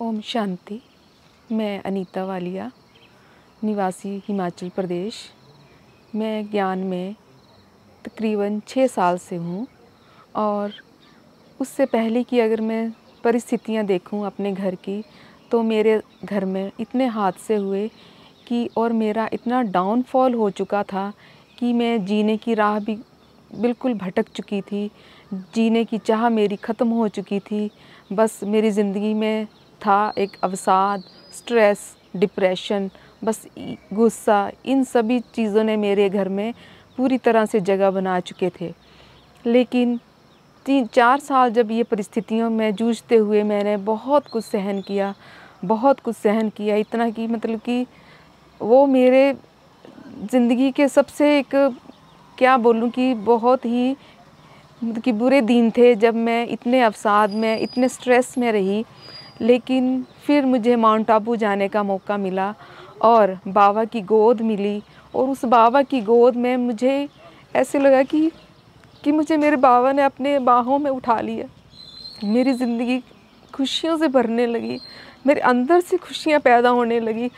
ओम शांति मैं अनीता वालिया निवासी हिमाचल प्रदेश मैं ज्ञान में तकरीबन छः साल से हूँ और उससे पहले की अगर मैं परिस्थितियाँ देखूँ अपने घर की तो मेरे घर में इतने हादसे हुए कि और मेरा इतना डाउनफॉल हो चुका था कि मैं जीने की राह भी बिल्कुल भटक चुकी थी जीने की चाह मेरी ख़त्म हो चुकी थी बस मेरी ज़िंदगी में था एक अवसाद स्ट्रेस डिप्रेशन बस गुस्सा इन सभी चीज़ों ने मेरे घर में पूरी तरह से जगह बना चुके थे लेकिन तीन चार साल जब ये परिस्थितियों में जूझते हुए मैंने बहुत कुछ सहन किया बहुत कुछ सहन किया इतना कि मतलब कि वो मेरे ज़िंदगी के सबसे एक क्या बोलूँ कि बहुत ही मतलब कि बुरे दिन थे जब मैं इतने अवसाद में इतने स्ट्रेस में रही लेकिन फिर मुझे माउंट आबू जाने का मौका मिला और बाबा की गोद मिली और उस बाबा की गोद में मुझे ऐसे लगा कि कि मुझे मेरे बाबा ने अपने बाहों में उठा लिया मेरी ज़िंदगी खुशियों से भरने लगी मेरे अंदर से खुशियाँ पैदा होने लगी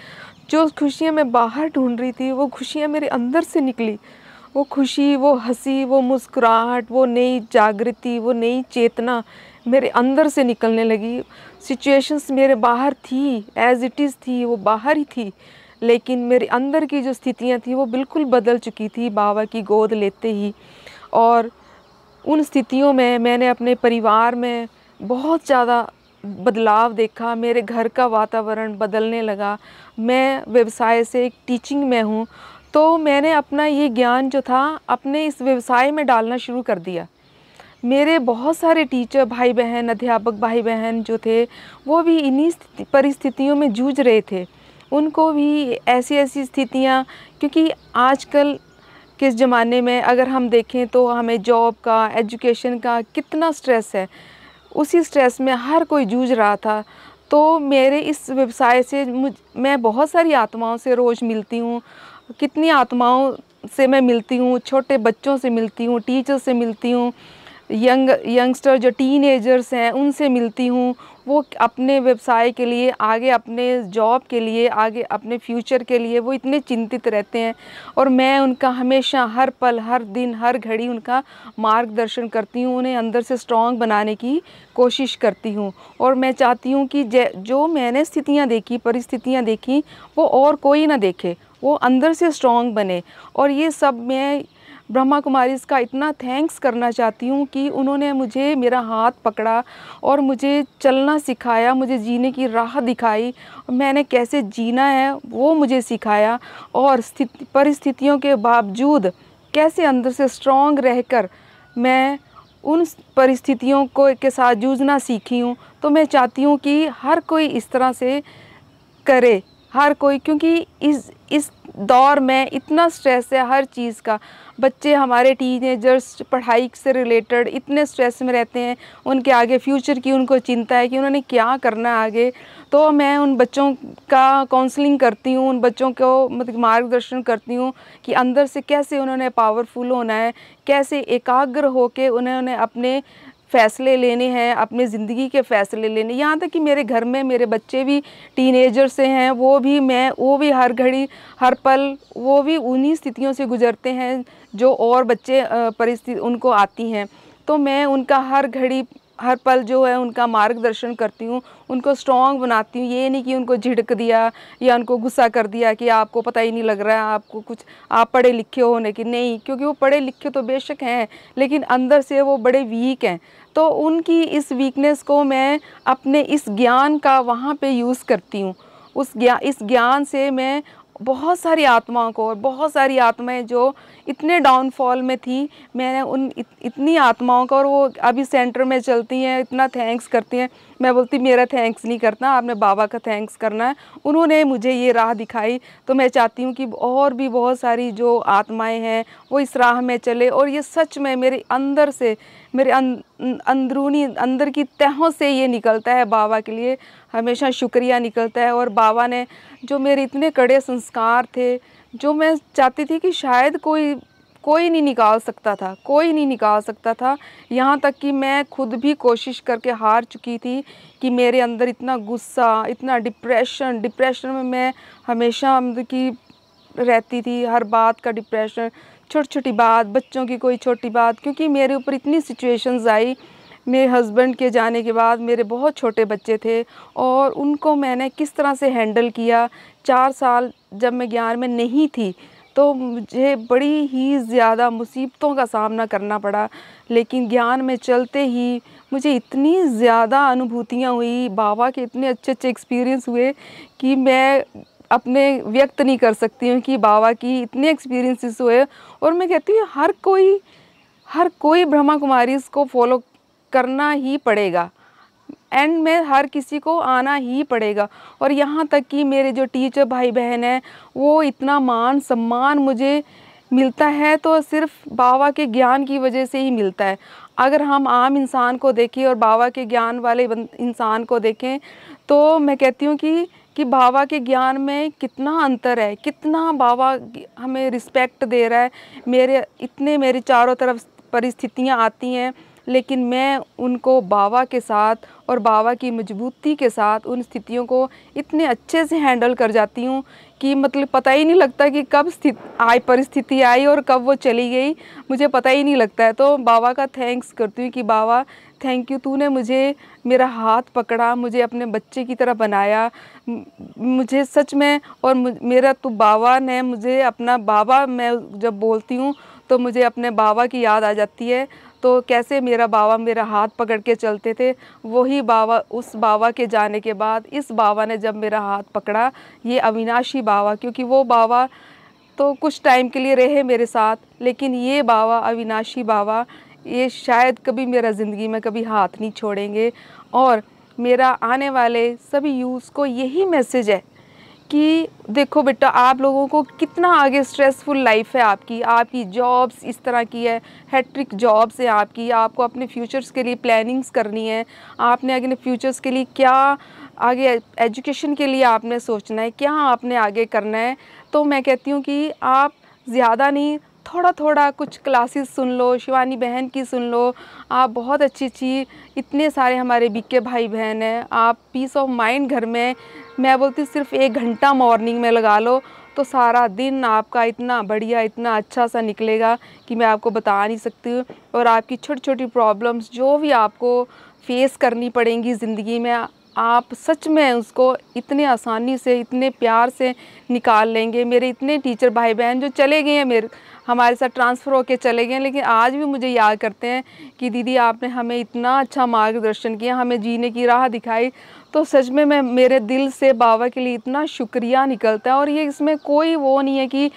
जो खुशियाँ मैं बाहर ढूंढ रही थी वो खुशियाँ मेरे अंदर से निकली वो खुशी वो हंसी वो मुस्कुराहट वो नई जागृति वो नई चेतना मेरे अंदर से निकलने लगी सिचुएशंस मेरे बाहर थी एज़ इट इज़ थी वो बाहर ही थी लेकिन मेरे अंदर की जो स्थितियाँ थी वो बिल्कुल बदल चुकी थी बाबा की गोद लेते ही और उन स्थितियों में मैंने अपने परिवार में बहुत ज़्यादा बदलाव देखा मेरे घर का वातावरण बदलने लगा मैं व्यवसाय से एक टीचिंग में हूँ तो मैंने अपना ये ज्ञान जो था अपने इस व्यवसाय में डालना शुरू कर दिया मेरे बहुत सारे टीचर भाई बहन अध्यापक भाई बहन जो थे वो भी इन्हीं परिस्थितियों में जूझ रहे थे उनको भी ऐसी ऐसी स्थितियाँ क्योंकि आजकल किस ज़माने में अगर हम देखें तो हमें जॉब का एजुकेशन का कितना स्ट्रेस है उसी स्ट्रेस में हर कोई जूझ रहा था तो मेरे इस व्यवसाय से मुझ मैं बहुत सारी आत्माओं से रोज़ मिलती हूँ कितनी आत्माओं से मैं मिलती हूँ छोटे बच्चों से मिलती हूँ टीचर से मिलती हूँ यंग यंगस्टर जो टीन एजर्स हैं उनसे मिलती हूँ वो अपने व्यवसाय के लिए आगे अपने जॉब के लिए आगे अपने फ्यूचर के लिए वो इतने चिंतित रहते हैं और मैं उनका हमेशा हर पल हर दिन हर घड़ी उनका मार्गदर्शन करती हूँ उन्हें अंदर से स्ट्रॉन्ग बनाने की कोशिश करती हूँ और मैं चाहती हूँ कि जो मैंने स्थितियाँ देखी परिस्थितियाँ देखी वो और कोई ना देखे वो अंदर से स्ट्रॉन्ग बने और ये सब मैं ब्रह्मा कुमारी का इतना थैंक्स करना चाहती हूँ कि उन्होंने मुझे मेरा हाथ पकड़ा और मुझे चलना सिखाया मुझे जीने की राह दिखाई मैंने कैसे जीना है वो मुझे सिखाया और परिस्थितियों के बावजूद कैसे अंदर से स्ट्रॉन्ग रहकर मैं उन परिस्थितियों को के साथ जूझना सीखी हूँ तो मैं चाहती हूँ कि हर कोई इस तरह से करे हर कोई क्योंकि इस इस दौर में इतना स्ट्रेस है हर चीज़ का बच्चे हमारे टीनेजर्स पढ़ाई से रिलेटेड इतने स्ट्रेस में रहते हैं उनके आगे फ्यूचर की उनको चिंता है कि उन्होंने क्या करना है आगे तो मैं उन बच्चों का काउंसलिंग करती हूँ उन बच्चों को मतलब मार्गदर्शन करती हूँ कि अंदर से कैसे उन्होंने पावरफुल होना है कैसे एकाग्र होकर उन्होंने अपने फ़ैसले लेने हैं अपनी ज़िंदगी के फ़ैसले लेने यहाँ तक कि मेरे घर में मेरे बच्चे भी टीनेजर से हैं वो भी मैं वो भी हर घड़ी हर पल वो भी उन्हीं स्थितियों से गुज़रते हैं जो और बच्चे परिस्थिति उनको आती हैं तो मैं उनका हर घड़ी हर पल जो है उनका मार्गदर्शन करती हूँ उनको स्ट्रॉन्ग बनाती हूँ ये नहीं कि उनको झिड़क दिया या उनको गुस्सा कर दिया कि आपको पता ही नहीं लग रहा है आपको कुछ आप पढ़े लिखे होने की नहीं क्योंकि वो पढ़े लिखे तो बेशक हैं लेकिन अंदर से वो बड़े वीक हैं तो उनकी इस वीकनेस को मैं अपने इस ज्ञान का वहाँ पर यूज़ करती हूँ उस ज्ञान इस ज्ञान से मैं बहुत सारी आत्माओं को और बहुत सारी आत्माएं जो इतने डाउनफॉल में थी मैंने उन इत, इतनी आत्माओं को और वो अभी सेंटर में चलती हैं इतना थैंक्स करती हैं मैं बोलती मेरा थैंक्स नहीं करना आपने बाबा का थैंक्स करना है उन्होंने मुझे ये राह दिखाई तो मैं चाहती हूँ कि और भी बहुत सारी जो आत्माएं हैं वो इस राह में चले और ये सच में मेरे अंदर से मेरे अं-, अंदरूनी अंदर की तहों से ये निकलता है बाबा के लिए हमेशा शुक्रिया निकलता है और बाबा ने जो मेरे इतने कड़े संस्कार थे जो मैं चाहती थी कि शायद कोई कोई नहीं निकाल सकता था कोई नहीं निकाल सकता था यहाँ तक कि मैं खुद भी कोशिश करके हार चुकी थी कि मेरे अंदर इतना गुस्सा इतना डिप्रेशन डिप्रेशन में मैं हमेशा की रहती थी हर बात का डिप्रेशन छोटी छोटी बात बच्चों की कोई छोटी बात क्योंकि मेरे ऊपर इतनी सिचुएशंस आई मेरे हस्बैंड के जाने के बाद मेरे बहुत छोटे बच्चे थे और उनको मैंने किस तरह से हैंडल किया चार साल जब मैं ज्ञान में नहीं थी तो मुझे बड़ी ही ज़्यादा मुसीबतों का सामना करना पड़ा लेकिन ज्ञान में चलते ही मुझे इतनी ज़्यादा अनुभूतियाँ हुई बाबा के इतने अच्छे अच्छे एक्सपीरियंस हुए कि मैं अपने व्यक्त नहीं कर सकती हूँ कि बाबा की इतने एक्सपीरियंसेस हुए और मैं कहती हूँ हर कोई हर कोई ब्रह्मा कुमारी इसको फॉलो करना ही पड़ेगा एंड में हर किसी को आना ही पड़ेगा और यहाँ तक कि मेरे जो टीचर भाई बहन हैं वो इतना मान सम्मान मुझे मिलता है तो सिर्फ बाबा के ज्ञान की वजह से ही मिलता है अगर हम आम इंसान को देखें और बाबा के ज्ञान वाले इंसान को देखें तो मैं कहती हूँ कि कि बाबा के ज्ञान में कितना अंतर है कितना बाबा हमें रिस्पेक्ट दे रहा है मेरे इतने मेरे चारों तरफ परिस्थितियाँ आती हैं लेकिन मैं उनको बाबा के साथ और बाबा की मजबूती के साथ उन स्थितियों को इतने अच्छे से हैंडल कर जाती हूँ कि मतलब पता ही नहीं लगता कि कब स्थित आई परिस्थिति आई और कब वो चली गई मुझे पता ही नहीं लगता है तो बाबा का थैंक्स करती हूँ कि बाबा थैंक यू तूने मुझे मेरा हाथ पकड़ा मुझे अपने बच्चे की तरह बनाया मुझे सच में और मेरा तो बाबा ने मुझे अपना बाबा मैं जब बोलती हूँ तो मुझे अपने बाबा की याद आ जाती है तो कैसे मेरा बाबा मेरा हाथ पकड़ के चलते थे वही बाबा उस बाबा के जाने के बाद इस बाबा ने जब मेरा हाथ पकड़ा ये अविनाशी बाबा क्योंकि वो बाबा तो कुछ टाइम के लिए रहे मेरे साथ लेकिन ये बाबा अविनाशी बाबा ये शायद कभी मेरा ज़िंदगी में कभी हाथ नहीं छोड़ेंगे और मेरा आने वाले सभी यूज़ को यही मैसेज है कि देखो बेटा आप लोगों को कितना आगे स्ट्रेसफुल लाइफ है आपकी आपकी जॉब्स इस तरह की है हैट्रिक जॉब्स है आपकी आपको अपने फ्यूचर्स के लिए प्लानिंग्स करनी है आपने अपने फ्यूचर्स के लिए क्या आगे एजुकेशन के लिए आपने सोचना है क्या आपने आगे करना है तो मैं कहती हूँ कि आप ज़्यादा नहीं थोड़ा थोड़ा कुछ क्लासेस सुन लो शिवानी बहन की सुन लो आप बहुत अच्छी अच्छी इतने सारे हमारे बीके भाई बहन हैं आप पीस ऑफ माइंड घर में मैं बोलती सिर्फ एक घंटा मॉर्निंग में लगा लो तो सारा दिन आपका इतना बढ़िया इतना अच्छा सा निकलेगा कि मैं आपको बता नहीं सकती और आपकी छोटी छोटी प्रॉब्लम्स जो भी आपको फेस करनी पड़ेंगी ज़िंदगी में आप सच में उसको इतने आसानी से इतने प्यार से निकाल लेंगे मेरे इतने टीचर भाई बहन जो चले गए हैं मेरे हमारे साथ ट्रांसफ़र होके चले गए लेकिन आज भी मुझे याद करते हैं कि दीदी आपने हमें इतना अच्छा मार्गदर्शन किया हमें जीने की राह दिखाई तो सच में मैं मेरे दिल से बाबा के लिए इतना शुक्रिया निकलता है और ये इसमें कोई वो नहीं है कि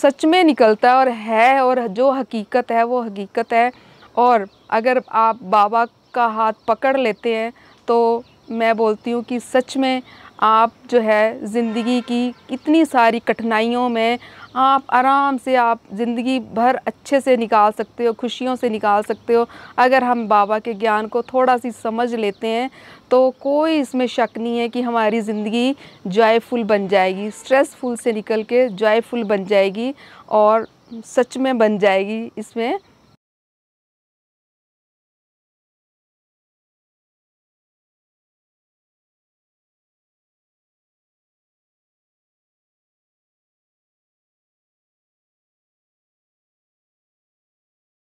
सच में निकलता है और है और जो हकीकत है वो हकीकत है और अगर आप बाबा का हाथ पकड़ लेते हैं तो मैं बोलती हूँ कि सच में आप जो है ज़िंदगी की इतनी सारी कठिनाइयों में आप आराम से आप ज़िंदगी भर अच्छे से निकाल सकते हो खुशियों से निकाल सकते हो अगर हम बाबा के ज्ञान को थोड़ा सी समझ लेते हैं तो कोई इसमें शक नहीं है कि हमारी ज़िंदगी जॉयफुल बन जाएगी स्ट्रेसफुल से निकल के जॉयफुल बन जाएगी और सच में बन जाएगी इसमें